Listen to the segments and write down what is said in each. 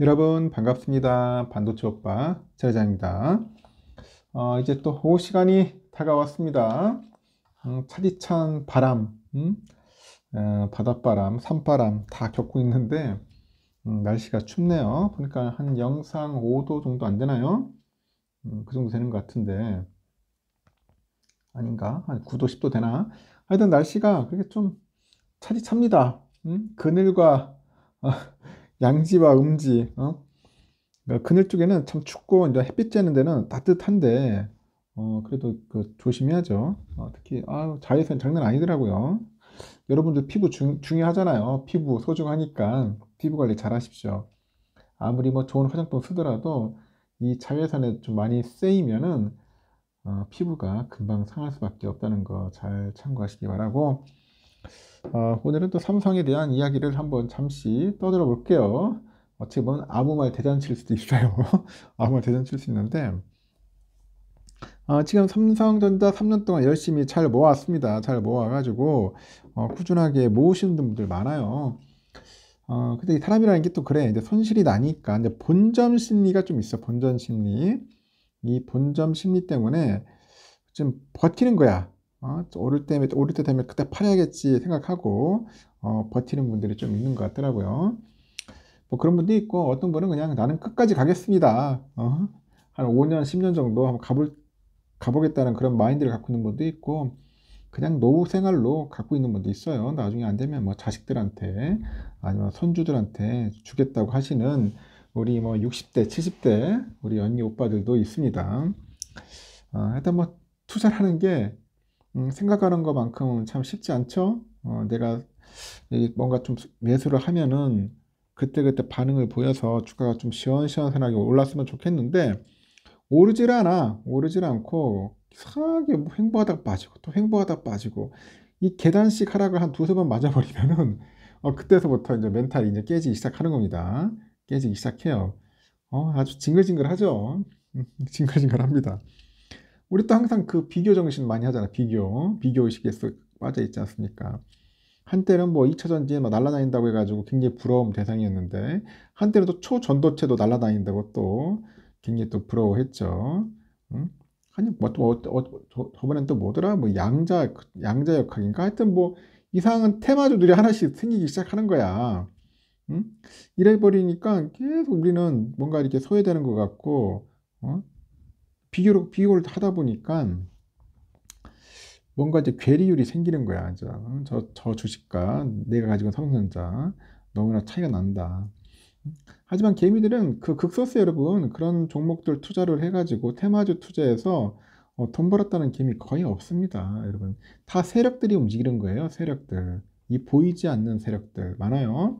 여러분 반갑습니다. 반도체 오빠 제자입니다. 어, 이제 또 오후 시간이 다가왔습니다. 음, 차디찬 바람, 음? 어, 바닷바람, 산바람 다 겪고 있는데 음, 날씨가 춥네요. 그러니까 한 영상 5도 정도 안 되나요? 음, 그 정도 되는 것 같은데 아닌가? 한 9도, 10도 되나? 하여튼 날씨가 그렇게 좀 차디찹니다. 음? 그늘과 어, 양지와 음지, 어? 그러니까 그늘 쪽에는 참 춥고 이제 햇빛 쬐는 데는 따뜻한데 어, 그래도 그 조심해야죠. 어, 특히 아, 자외선 장난 아니더라고요. 여러분들 피부 중, 요하잖아요 피부 소중하니까 피부 관리 잘 하십시오. 아무리 뭐 좋은 화장품 쓰더라도 이 자외선에 좀 많이 쐬이면은 어, 피부가 금방 상할 수밖에 없다는 거 잘 참고하시기 바라고 어, 오늘은 또 삼성에 대한 이야기를 한번 잠시 떠들어 볼게요. 어찌 보면 아무 말대잔치 수도 있어요. 아무 말대잔치수 있는데 어, 지금 삼성전자 3년 동안 열심히 잘 모았습니다. 잘 모아가지고 어, 꾸준하게 모으시는 분들 많아요. 어, 근데 이 사람이라는 게 또 그래. 이제 손실이 나니까 이제 본점 심리가 좀 있어. 본점 심리. 이 본점 심리 때문에 좀 버티는 거야. 어, 오를 때, 오를 때 되면 그때 팔아야겠지 생각하고, 어, 버티는 분들이 좀 있는 것 같더라고요. 뭐 그런 분도 있고, 어떤 분은 그냥 나는 끝까지 가겠습니다. 어, 한 5년, 10년 정도 한번 가볼, 가보겠다는 그런 마인드를 갖고 있는 분도 있고, 그냥 노후 생활로 갖고 있는 분도 있어요. 나중에 안 되면 뭐 자식들한테 아니면 손주들한테 주겠다고 하시는 우리 뭐 60대, 70대 우리 언니 오빠들도 있습니다. 어, 일단 뭐투자를하는게 음, 생각하는 것만큼은 참 쉽지 않죠? 어, 내가 뭔가 좀 매수를 하면은 그때그때 반응을 보여서 주가가 좀 시원시원하게 올랐으면 좋겠는데 오르질 않아 오르질 않고 이상하게 뭐 횡보하다 빠지고 또 횡보하다 빠지고 이 계단식 하락을 한 두세 번 맞아버리면은 어, 그때서부터 이제 멘탈이 이제 깨지기 시작하는 겁니다 깨지기 시작해요 어, 아주 징글징글하죠 징글징글합니다 우리 또 항상 그 비교 정신 많이 하잖아. 비교. 비교 의식에 빠져 있지 않습니까? 한때는 뭐 2차 전지에 막 날아다닌다고 해가지고 굉장히 부러움 대상이었는데 한때는 또 초전도체도 날아다닌다고 또 굉장히 또 부러워했죠. 응? 아니 뭐또 어, 어, 저번엔 또 뭐더라 뭐 양자 양자 역학인가 하여튼 뭐 이상한 테마주들이 하나씩 생기기 시작하는 거야. 응? 이래 버리니까 계속 우리는 뭔가 이렇게 소외되는 것 같고 어? 비교를, 비교를 하다 보니까 뭔가 이제 괴리율이 생기는 거야. 저, 저 주식과 내가 가지고 삼성전자 너무나 차이가 난다. 하지만 개미들은 그 극소수 여러분 그런 종목들 투자를 해가지고 테마주 투자해서 어, 돈 벌었다는 개미 거의 없습니다. 여러분 다 세력들이 움직이는 거예요. 세력들 이 보이지 않는 세력들 많아요.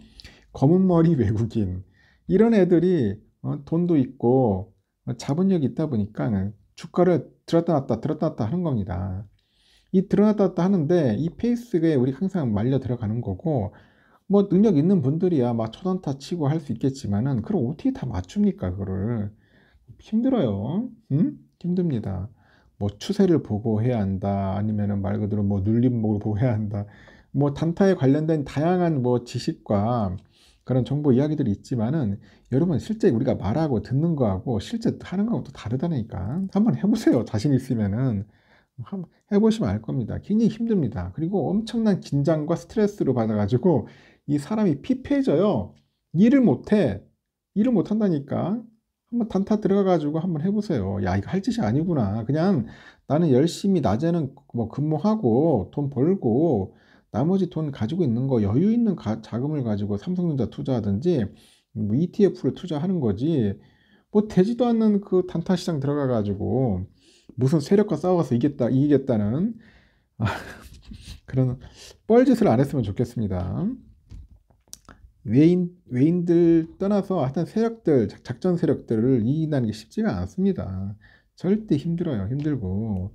검은 머리 외국인 이런 애들이 어, 돈도 있고 자본력이 있다 보니까 주가를 들었다 놨다 들었다 놨다 하는 겁니다. 이들었다 놨다 하는데 이 페이스에 우리 항상 말려 들어가는 거고 뭐 능력 있는 분들이야 막 초단타 치고 할 수 있겠지만은 그럼 어떻게 다 맞춥니까 그거를 힘들어요. 응? 힘듭니다. 뭐 추세를 보고 해야 한다 아니면은 말 그대로 뭐 눌림목을 보고 해야 한다 뭐 단타에 관련된 다양한 뭐 지식과 그런 정보 이야기들이 있지만은 여러분 실제 우리가 말하고 듣는 거하고 실제 하는 거하고 또 다르다니까 한번 해보세요 자신 있으면은 한번 해보시면 알 겁니다 굉장히 힘듭니다 그리고 엄청난 긴장과 스트레스로 받아가지고 이 사람이 피폐해져요 일을 못해 일을 못한다니까 한번 단타 들어가가지고 한번 해보세요. 야, 이거 할 짓이 아니구나. 그냥 나는 열심히 낮에는 뭐 근무하고 돈 벌고 나머지 돈 가지고 있는 거 여유 있는 가, 자금을 가지고 삼성전자 투자하든지 뭐 ETF를 투자하는 거지 뭐 되지도 않는 그 단타 시장 들어가 가지고 무슨 세력과 싸워서 이겼다 이기겠다는 아, 그런 뻘짓을 안 했으면 좋겠습니다. 외인 외인들 떠나서 하여튼 세력들 작전 세력들을 이긴다는 게 쉽지가 않습니다. 절대 힘들어요. 힘들고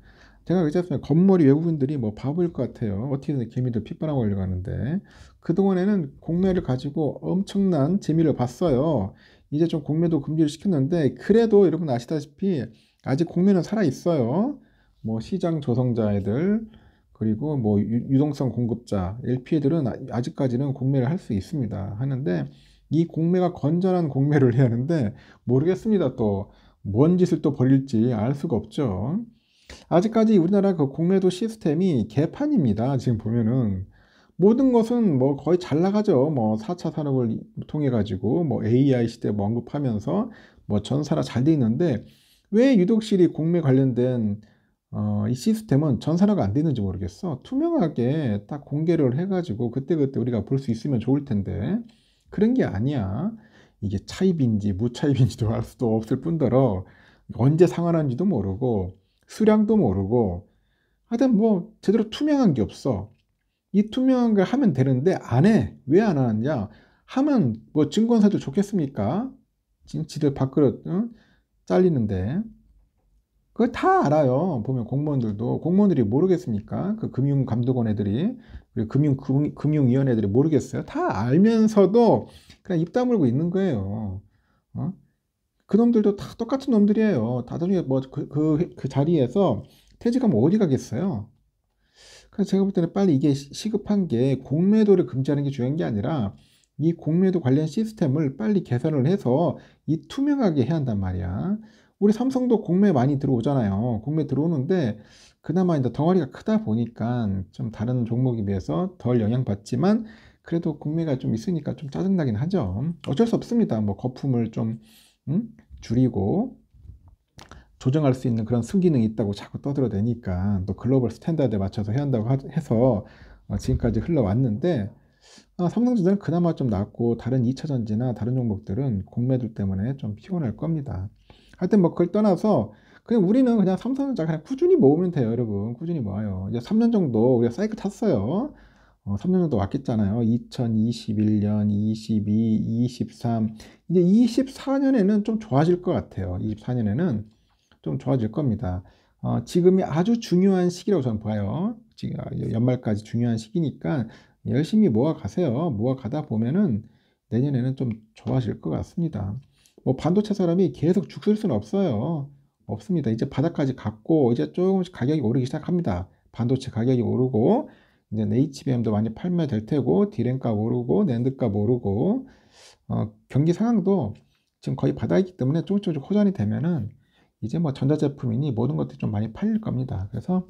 제가 그랬잖아요. 건물이 외국인들이 뭐 바보일 것 같아요. 어떻게든 개미들 핏바람 올려가는데 그동안에는 공매를 가지고 엄청난 재미를 봤어요. 이제 좀 공매도 금지를 시켰는데 그래도 여러분 아시다시피 아직 공매는 살아 있어요. 뭐 시장 조성자 애들 그리고 뭐 유동성 공급자 LP들은 아, 아직까지는 공매를 할 수 있습니다. 하는데 이 공매가 건전한 공매를 해야 하는데 모르겠습니다. 또 뭔 짓을 또 벌일지 알 수가 없죠. 아직까지 우리나라 그 공매도 시스템이 개판입니다. 지금 보면은 모든 것은 뭐 거의 잘 나가죠. 뭐 4차 산업을 통해 가지고 뭐 AI 시대 뭐 언급하면서 뭐 전사라 잘돼 있는데 왜 유독실이 공매 관련된 어, 이 시스템은 전산화가 안 되는지 모르겠어. 투명하게 딱 공개를 해가지고 그때그때 우리가 볼 수 있으면 좋을 텐데 그런 게 아니야. 이게 차입인지 무차입인지도 알 수도 없을 뿐더러 언제 상환한지도 모르고 수량도 모르고 하여튼 뭐 제대로 투명한 게 없어. 이 투명한 걸 하면 되는데 안 해. 왜 안 하느냐? 하면 뭐 증권사도 좋겠습니까? 지들 밥그릇 응? 잘리는데 그걸 다 알아요. 보면 공무원들도 공무원들이 모르겠습니까? 그 금융감독원 애들이 그리고 금융 금, 금융위원 애들이 모르겠어요. 다 알면서도 그냥 입 다물고 있는 거예요. 어? 그 놈들도 다 똑같은 놈들이에요. 다들 뭐그 그, 그 자리에서 퇴직하면 어디 가겠어요? 그래서 제가 볼 때는 빨리 이게 시급한 게 공매도를 금지하는 게 중요한 게 아니라 이 공매도 관련 시스템을 빨리 개선을 해서 이 투명하게 해야 한단 말이야. 우리 삼성도 공매 많이 들어오잖아요. 공매 들어오는데 그나마 이제 덩어리가 크다 보니까 좀 다른 종목에 비해서 덜 영향받지만 그래도 공매가 좀 있으니까 좀 짜증나긴 하죠. 어쩔 수 없습니다. 뭐 거품을 좀 줄이고 조정할 수 있는 그런 순기능이 있다고 자꾸 떠들어대니까 또 글로벌 스탠다드에 맞춰서 해야 한다고 해서 어, 지금까지 흘러왔는데 아, 삼성전자는 그나마 좀 낫고 다른 2차전지나 다른 종목들은 공매들 때문에 좀 피곤할 겁니다. 하여튼 뭐 그걸 떠나서 그냥 우리는 그냥 삼성전자 그냥 꾸준히 모으면 돼요 여러분 꾸준히 모아요 이제 3년 정도 우리가 사이클 탔어요 어, 3년 정도 왔겠잖아요. 2021년, 22, 23. 이제 24년에는 좀 좋아질 것 같아요. 24년에는 좀 좋아질 겁니다. 어, 지금이 아주 중요한 시기라고 저는 봐요. 지금 아, 연말까지 중요한 시기니까 열심히 모아가세요. 모아가다 보면은 내년에는 좀 좋아질 것 같습니다. 뭐 반도체 사람이 계속 죽을 수는 없어요. 없습니다. 이제 바닥까지 갔고 이제 조금씩 가격이 오르기 시작합니다. 반도체 가격이 오르고 이제 HBM도 많이 팔면 될 테고 디램 값 오르고 낸드 값 오르고 어, 경기 상황도 지금 거의 바닥이기 때문에 조금씩 호전이 되면은 이제 뭐 전자제품이니 모든 것들이 좀 많이 팔릴 겁니다. 그래서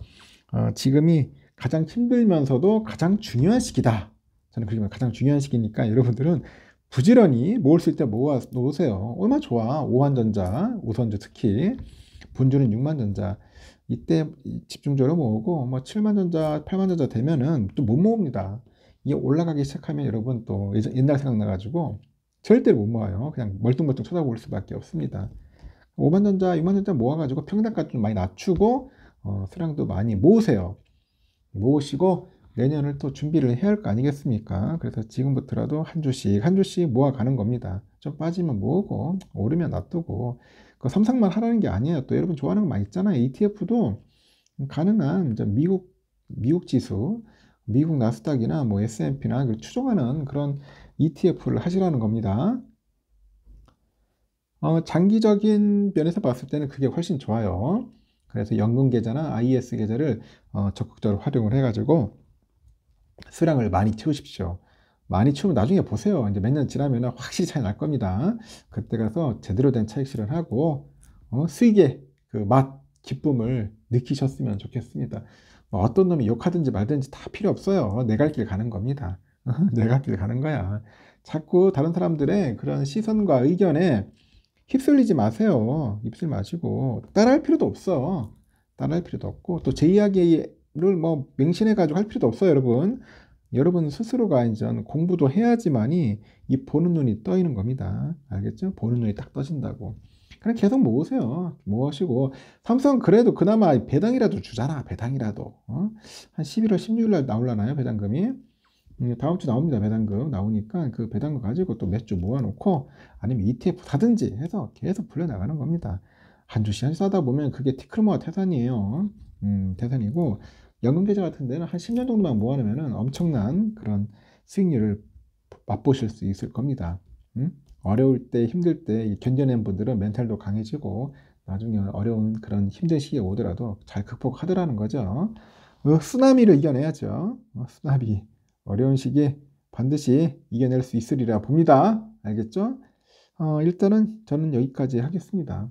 어, 지금이 가장 힘들면서도 가장 중요한 시기다. 저는 그렇게 가장 중요한 시기니까 여러분들은 부지런히 모을 수있다때 모아 놓으세요. 얼마 좋아. 오한전자 우선주 특히 분주는 6만전자 이때 집중적으로 모으고 뭐 7만 전자, 8만 전자 되면은 또 못 모읍니다. 이게 올라가기 시작하면 여러분 또 예전, 옛날 생각나가지고 절대로 못 모아요. 그냥 멀뚱멀뚱 쳐다볼 수밖에 없습니다. 5만 전자, 6만 전자 모아가지고 평단값좀 많이 낮추고 어, 수량도 많이 모으세요. 모으시고 내년을 또 준비를 해야 할 거 아니겠습니까? 그래서 지금부터라도 한 주씩 한 주씩 모아가는 겁니다. 좀 빠지면 모으고 오르면 놔두고 그 삼상만 하라는 게 아니에요. 또 여러분 좋아하는 거 많이 있잖아요. ETF도 가능한 미국 미국 지수, 미국 나스닥이나 뭐 S&P나 추종하는 그런 ETF를 하시라는 겁니다. 어, 장기적인 면에서 봤을 때는 그게 훨씬 좋아요. 그래서 연금 계좌나 IS e 계좌를 어, 적극적으로 활용을 해가지고 수량을 많이 채우십시오. 많이 채우면 나중에 보세요. 이제 몇 년 지나면 확실히 차이 날 겁니다. 그때 가서 제대로 된 차익 실현하고 어, 수익의 그 맛, 기쁨을 느끼셨으면 좋겠습니다. 뭐 어떤 놈이 욕하든지 말든지 다 필요 없어요. 내 갈 길 가는 겁니다. 내 갈 길 가는 거야. 자꾸 다른 사람들의 그런 시선과 의견에 휩쓸리지 마세요. 입술 마시고 따라할 필요도 없어. 따라할 필요도 없고 또 제 이야기에 거를 뭐 맹신해 가지고 할 필요도 없어요, 여러분. 여러분 스스로가 이제 공부도 해야지만이 이 보는 눈이 떠있는 겁니다. 알겠죠? 보는 눈이 딱 떠진다고. 그냥 계속 모으세요. 모으시고 삼성 그래도 그나마 배당이라도 주잖아. 배당이라도. 어? 한 11월 16일 날 나올라나요? 배당금이? 음, 다음 주 나옵니다. 배당금 나오니까 그 배당금 가지고 또 몇 주 모아놓고 아니면 ETF 사든지 해서 계속 불려나가는 겁니다. 한 주씩 한주 사다 보면 그게 티클모아 태산이에요. 음, 태산이고 연금 계좌 같은 데는 한 10년 정도만 모아놓으면 엄청난 그런 수익률을 맛보실 수 있을 겁니다. 음? 어려울 때 힘들 때 견뎌낸 분들은 멘탈도 강해지고 나중에 어려운 그런 힘든 시기에 오더라도 잘 극복하더라는 거죠. 어, 쓰나미를 이겨내야죠. 어, 쓰나미 어려운 시기에 반드시 이겨낼 수 있으리라 봅니다. 알겠죠? 어, 일단은 저는 여기까지 하겠습니다.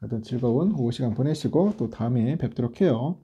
하여튼 즐거운 오후 시간 보내시고 또 다음에 뵙도록 해요.